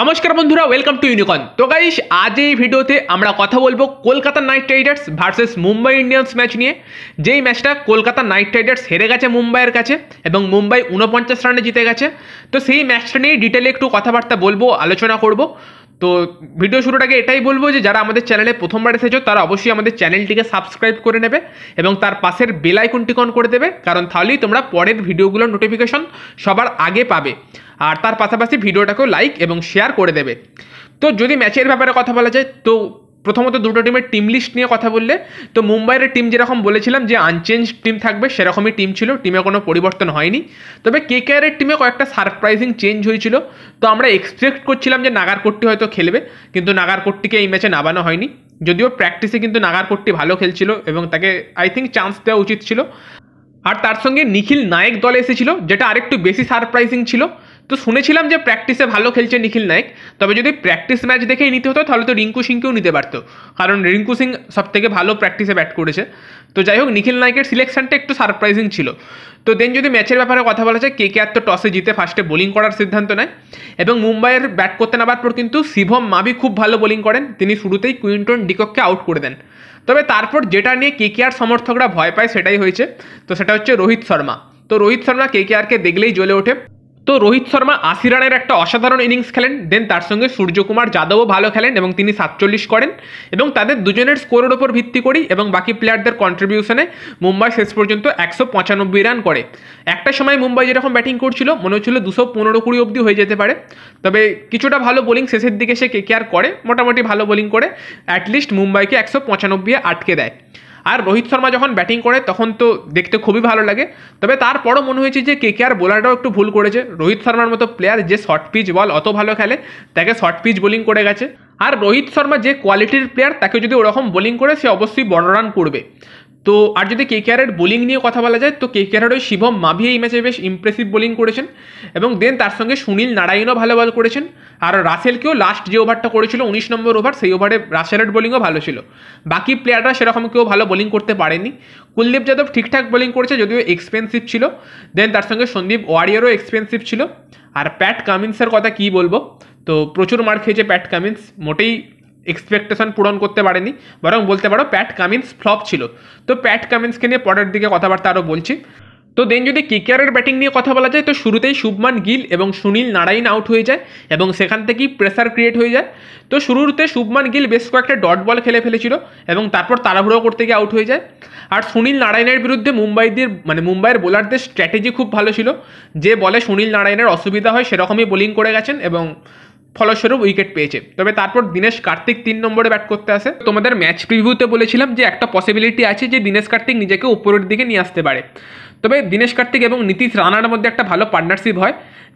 নমস্কার বন্ধুরা welcome to ইউনিকন তো গাইস আজ এই ভিডিওতে আমরা কথা বলবো Kolkata knight riders versus Mumbai Indians match নিয়ে যেই ম্যাচটা কলকাতা নাইট রাইডার্স হেরে গেছে মুম্বাইয়ের কাছে এবং মুম্বাই উনপঞ্চাশ রানে জিতে গেছে তো সেই ম্যাচটা নিয়ে ডিটেলে একটু কথাবার্তা বলবো আলোচনা করব তো ভিডিও শুরুর আগে এটাই বলবো যে যারা আমাদের চ্যানেলে প্রথমবার এসেছো তারা অবশ্যই আমাদের চ্যানেলটিকে সাবস্ক্রাইব করে নেবে এবং তার পাশের বেল আইকনটি অন করে দেবে কারণ তাহলেই তোমরা পরের ভিডিওগুলোর নোটিফিকেশন সবার আগে পাবে আর তার পাশাপাশি ভিডিওটাকেও লাইক এবং শেয়ার করে দেবে তো যদি ম্যাচের ব্যাপারে কথা বলা যায় তো প্রথমত দুটো টিমের টিম লিস্ট নিয়ে কথা বললে তো মুম্বাইয়ের টিম যেরকম বলেছিলাম যে আনচেঞ্জ টিম থাকবে সেরকমই টিম ছিল টিমে কোনো পরিবর্তন হয়নি তবে কে কেআরের টিমে কয়েকটা সারপ্রাইজিং চেঞ্জ হয়েছিল তো আমরা এক্সপেক্ট করছিলাম যে নাগারকোট্টি হয়তো খেলবে কিন্তু নাগারকোট্টিকে এই ম্যাচে নামানো হয়নি যদিও প্র্যাকটিসে কিন্তু নাগারকোট্টি ভালো খেলছিল এবং তাকে আই থিঙ্ক চান্স দেওয়া উচিত ছিল আর তার সঙ্গে নিখিল নায়ক দলে এসেছিল যেটা আরেকটু বেশি সারপ্রাইজিং ছিল তো শুনেছিলাম যে প্র্যাকটিসে ভালো খেলছে নিখিল নায়ক তবে যদি প্র্যাকটিস ম্যাচ দেখেই নিতে হতো তাহলে তো রিঙ্কু সিংকেও নিতে পারতো কারণ রিঙ্কু সিং সব থেকে ভালো প্র্যাকটিসে ব্যাট করেছে তো যাই হোক নিখিল নায়কের সিলেকশনটা একটু সারপ্রাইজিং ছিল তো দেন যদি ম্যাচের ব্যাপারে কথা বলা যায় কে কে আর তো টসে জিতে ফার্স্টে বোলিং করার সিদ্ধান্ত নেয় এবং মুম্বাইয়ের ব্যাট করতে নামার পর কিন্তু শিভম মাবি খুব ভালো বোলিং করেন তিনি শুরুতেই কুইন্টন ডিককে আউট করে দেন তবে তারপর যেটা নিয়ে কে কে আর সমর্থকরা ভয় পায় সেটাই হয়েছে তো সেটা হচ্ছে রোহিত শর্মা তো রোহিত শর্মা কে কে আরকে দেখলেই জ্বলে ওঠে তো রোহিত শর্মা আশি রানের একটা অসাধারণ ইনিংস খেলেন দেন তার সঙ্গে সূর্যকুমার যাদবও ভালো খেলেন এবং তিনি সাতচল্লিশ করেন এবং তাদের দুজনের স্কোরের ওপর ভিত্তি করি এবং বাকি প্লেয়ারদের কন্ট্রিবিউশনে মুম্বাই শেষ পর্যন্ত একশো পঁচানব্বই রান করে একটা সময় মুম্বাই যেরকম ব্যাটিং করছিল মনে হচ্ছিল দুশো পনেরো কুড়ি অবধি হয়ে যেতে পারে তবে কিছুটা ভালো বোলিং শেষের দিকে সে কে কেয়ার করে মোটামুটি ভালো বোলিং করে অ্যাটলিস্ট মুম্বাইকে একশো পঁচানব্বই আটকে দেয় আর রোহিত শর্মা যখন ব্যাটিং করে তখন তো দেখতে খুবই ভালো লাগে তবে তারপরও মনে হয়েছে যে কে কে আর বোলাররাও একটু ভুল করেছে রোহিত শর্মার মতো প্লেয়ার যে শর্ট পিচ বল অত ভালো খেলে তাকে শর্ট পিচ বোলিং করে গেছে আর রোহিত শর্মা যে কোয়ালিটির প্লেয়ার তাকে যদি ওরকম বোলিং করে সে অবশ্যই বড় রান করবে তো আর যদি কে কেয়ারের বোলিং নিয়ে কথা বলা যায় তো কে কেয়ারের ওই শিভম মাভি এই ম্যাচে বেশ ইমপ্রেসিভ বোলিং করেছেন এবং দেন তার সঙ্গে সুনীল নারায়ণও ভালো বল করেছেন আর রাসেলকেও লাস্ট যে ওভারটা করেছিল উনিশ নম্বর ওভার সেই ওভারে রাসেলের বোলিংও ভালো ছিল বাকি প্লেয়াররা সেরকম কেউ ভালো বোলিং করতে পারেনি কুলদীপ যাদব ঠিকঠাক বোলিং করেছে যদিও এক্সপেন্সিভ ছিল দেন তার সঙ্গে সন্দীপ ওয়ারিয়ারও এক্সপেন্সিভ ছিল আর প্যাট কামিন্সের কথা কী বলবো তো প্রচুর মার খেয়েছে প্যাট কামিন্স মোটেই এক্সপেকটেশন পূরণ করতে পারেনি বরং বলতে পারো প্যাট কামিন্স ফ্লপ ছিল তো প্যাট কামিন্সকে নিয়ে পরের দিকে কথাবার্তা আরও বলছি তো দেন যদি কেকেআরের ব্যাটিং নিয়ে কথা বলা যায় তো শুরুতেই শুভমান গিল এবং সুনীল নারায়ণ আউট হয়ে যায় এবং সেখান থেকেই প্রেসার ক্রিয়েট হয়ে যায় তো শুরুতে শুভমান গিল বেশ কয়েকটা ডট বল খেলে ফেলেছিল এবং তারপর তাড়াহুড়ো করতে গিয়ে আউট হয়ে যায় আর সুনীল নারায়ণের বিরুদ্ধে মুম্বাইদের মানে মুম্বাইয়ের বোলারদের স্ট্র্যাটেজি খুব ভালো ছিল যে বলে সুনীল নারায়ণের অসুবিধা হয় সেরকমই বোলিং করে গেছেন এবং ফলস্বরূপ উইকেট পেয়েছে তবে তারপর দিনেশ কার্তিক তিন নম্বরে ব্যাট করতে আসে তোমাদের ম্যাচ প্রিভিউতে বলেছিলাম যে একটা পসিবিলিটি আছে যে দিনেশ কার্তিক নিজেকে উপরের দিকে নিয়ে আসতে পারে তবে দিনেশ কার্তিক এবং নীতিশ রানার মধ্যে একটা ভালো পার্টনারশিপ হয়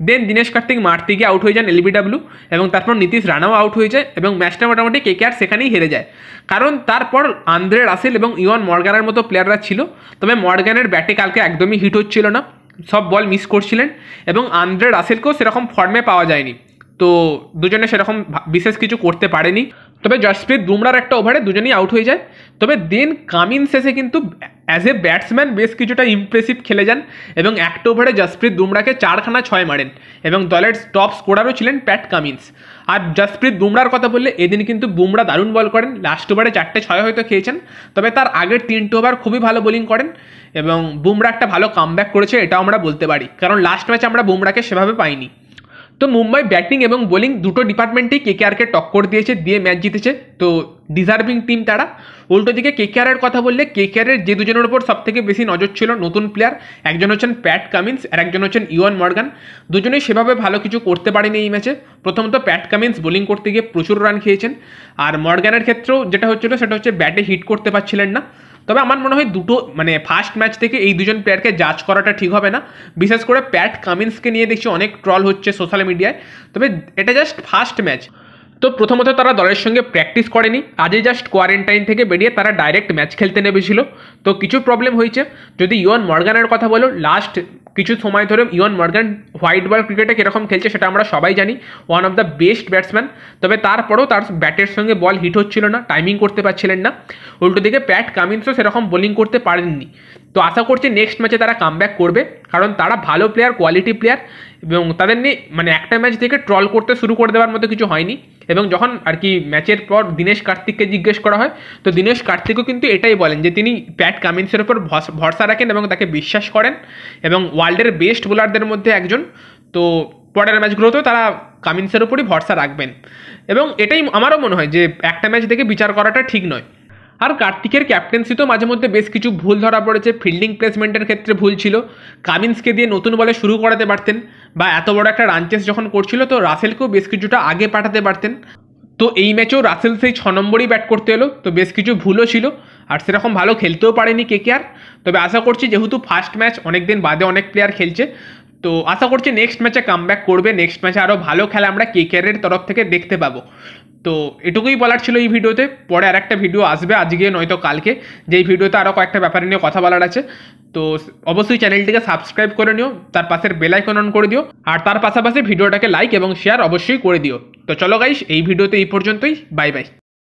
দেন দিনেশ কার্তিক মারতে গিয়ে আউট হয়ে যান এলবিডাব্লু এবং তারপর নীতিশ রানাও আউট হয়ে যায় এবং ম্যাচটা মোটামুটি কে কে আর সেখানেই হেরে যায় কারণ তারপর আন্দ্রে রাসেল এবং ইওয়ান মর্গানের মতো প্লেয়াররা ছিল তবে মর্গানের ব্যাটে কালকে একদমই হিট হচ্ছিল না সব বল মিস করছিলেন এবং আন্দ্রে রাসেলকেও সেরকম ফর্মে পাওয়া যায়নি তো দুজনে সেরকম বিশেষ কিছু করতে পারেনি তবে জসপ্রীত বুমরার একটা ওভারে দুজনেই আউট হয়ে যায় তবে দেন কামিন শেষে কিন্তু অ্যাজ এ ব্যাটসম্যান বেশ কিছুটা ইমপ্রেসিভ খেলে যান এবং একটা ওভারে জসপ্রীত বুমরাকে চারখানা ছয় মারেন এবং দলের টপ স্কোরারও ছিলেন প্যাট কামিন্স আর জসপ্রীত বুমরার কথা বললে এদিন কিন্তু বুমরা দারুণ বল করেন লাস্ট ওভারে চারটে ছয় হয়তো খেয়েছেন তবে তার আগের তিনটে ওভার খুবই ভালো বোলিং করেন এবং বুমরা একটা ভালো কামব্যাক করেছে এটাও আমরা বলতে পারি কারণ লাস্ট ম্যাচে আমরা বুমরাকে সেভাবে পাইনি তো মুম্বাই ব্যাটিং এবং বোলিং দুটো ডিপার্টমেন্টেই কে কেআরকে টক্কর দিয়েছে দিয়ে ম্যাচ জিতেছে তো ডিজার্ভিং টিম তারা উল্টো দিকে কেকেআরের কথা বললে কে কেআরের যে দুজনের ওপর সবথেকে বেশি নজর ছিল নতুন প্লেয়ার একজন হচ্ছেন প্যাট কামিন্স আর একজন হচ্ছেন ইওয়ান মর্গান দুজনেই সেভাবে ভালো কিছু করতে পারেনি এই ম্যাচে প্রথমত প্যাট কামিন্স বোলিং করতে গিয়ে প্রচুর রান খেয়েছেন আর মর্গানের ক্ষেত্রেও যেটা হচ্ছিল সেটা হচ্ছে ব্যাটে হিট করতে পারছিলেন না তবে আমার মনে হয় দুটো মানে ফার্স্ট ম্যাচ থেকে এই দুজন প্লেয়ারকে জাজ করাটা ঠিক হবে না বিশেষ করে প্যাট কামিন্সকে নিয়ে দেখছি অনেক ট্রল হচ্ছে সোশ্যাল মিডিয়ায় তবে এটা জাস্ট ফার্স্ট ম্যাচ তো প্রথমত তারা দলের সঙ্গে প্র্যাকটিস করেনি আজই জাস্ট কোয়ারেন্টাইন থেকে বেরিয়ে তারা ডাইরেক্ট ম্যাচ খেলতে নেমেছিল তো কিছু প্রবলেম হয়েছে যদি ইয়ন মর্গানের কথা বলো লাস্ট কিছু সময় ধরে ইয়ন মর্গান হোয়াইট বল ক্রিকেটে কীরকম খেলছে সেটা আমরা সবাই জানি one of the best batsman তবে তারপরেও তার ব্যাটের সঙ্গে বল হিট হচ্ছিল না টাইমিং করতে পারছিলেন না উল্টো দিকে প্যাট কামিন্সও সেরকম বোলিং করতে পারেননি তো আশা করছি নেক্সট ম্যাচে তারা কাম করবে কারণ তারা ভালো প্লেয়ার কোয়ালিটি প্লেয়ার এবং তাদের নিয়ে মানে একটা ম্যাচ থেকে ট্রল করতে শুরু করে দেওয়ার মতো কিছু হয়নি এবং যখন আর কি ম্যাচের পর দীনেশ কার্তিককে জিজ্ঞেস করা হয় তো দীনেশ কার্তিকও কিন্তু এটাই বলেন যে তিনি প্যাট কামিন্সের উপর ভরসা রাখেন এবং তাকে বিশ্বাস করেন এবং ওয়ার্ল্ডের বেস্ট বোলারদের মধ্যে একজন তো পরের ম্যাচগুলোতেও তারা কামিন্সের উপরই ভরসা রাখবেন এবং এটাই আমারও মনে হয় যে একটা ম্যাচ দেখে বিচার করাটা ঠিক নয় আর কার্তিকের ক্যাপ্টেন্সি তো মাঝে মধ্যে বেশ কিছু ভুল ধরা পড়েছে ফিল্ডিং প্লেসমেন্টের ক্ষেত্রে ভুল ছিল কামিন্সকে দিয়ে নতুন বলে শুরু করাতে পারতেন বা এত বড় একটা রানচেস যখন করছিল তো রাসেলকেও বেশ কিছুটা আগে পাঠাতে পারতেন তো এই ম্যাচেও রাসেল সেই ছ নম্বরই ব্যাট করতে এলো তো বেশ কিছু ভুলও ছিল আর সেরকম ভালো খেলতেও পারেনি কে কে আর তবে আশা করছি যেহেতু ফার্স্ট ম্যাচ অনেক দিন বাদে অনেক প্লেয়ার খেলছে তো আশা করছি নেক্সট ম্যাচে কাম করবে নেক্সট ম্যাচে আরও ভালো খেলা আমরা কে কেয়ারের তরফ থেকে দেখতে পাবো তো এটুকুই বলার ছিল এই ভিডিওতে পরে আর একটা ভিডিও আসবে আজকে নয়তো কালকে যেই ভিডিওতে আরও কয়েকটা ব্যাপার নিয়ে কথা বলার আছে তো অবশ্যই চ্যানেলটিকে সাবস্ক্রাইব করে নিও তার পাশের বেলাইকন অন করে দিও আর তার পাশাপাশি ভিডিওটাকে লাইক এবং শেয়ার অবশ্যই করে দিও তো চলো গাইস এই ভিডিওতে এই পর্যন্তই বাই বাই